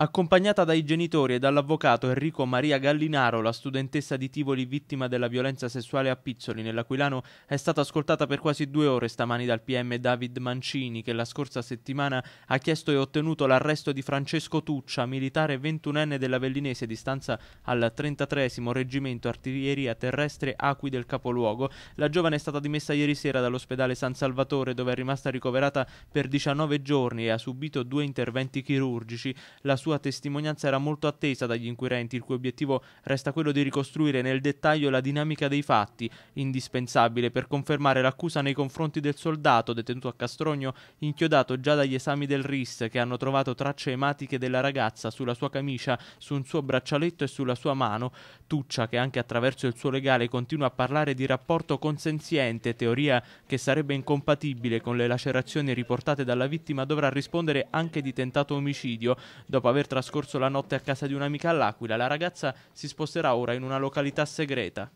Accompagnata dai genitori e dall'avvocato Enrico Maria Gallinaro, la studentessa di Tivoli vittima della violenza sessuale a Pizzoli nell'Aquilano è stata ascoltata per quasi due ore stamani dal PM David Mancini che la scorsa settimana ha chiesto e ottenuto l'arresto di Francesco Tuccia, militare ventunenne della Vellinese di stanza al 33 Reggimento Artiglieria Terrestre Acqui del Capoluogo. La giovane è stata dimessa ieri sera dall'ospedale San Salvatore dove è rimasta ricoverata per 19 giorni e ha subito due interventi chirurgici. La sua sua testimonianza era molto attesa dagli inquirenti, il cui obiettivo resta quello di ricostruire nel dettaglio la dinamica dei fatti, indispensabile per confermare l'accusa nei confronti del soldato detenuto a Castrogno, inchiodato già dagli esami del RIS che hanno trovato tracce ematiche della ragazza sulla sua camicia, su un suo braccialetto e sulla sua mano. Tuccia, che anche attraverso il suo legale continua a parlare di rapporto consenziente, teoria che sarebbe incompatibile con le lacerazioni riportate dalla vittima, dovrà rispondere anche di tentato omicidio dopo aver aver trascorso la notte a casa di un'amica all'Aquila, la ragazza si sposterà ora in una località segreta.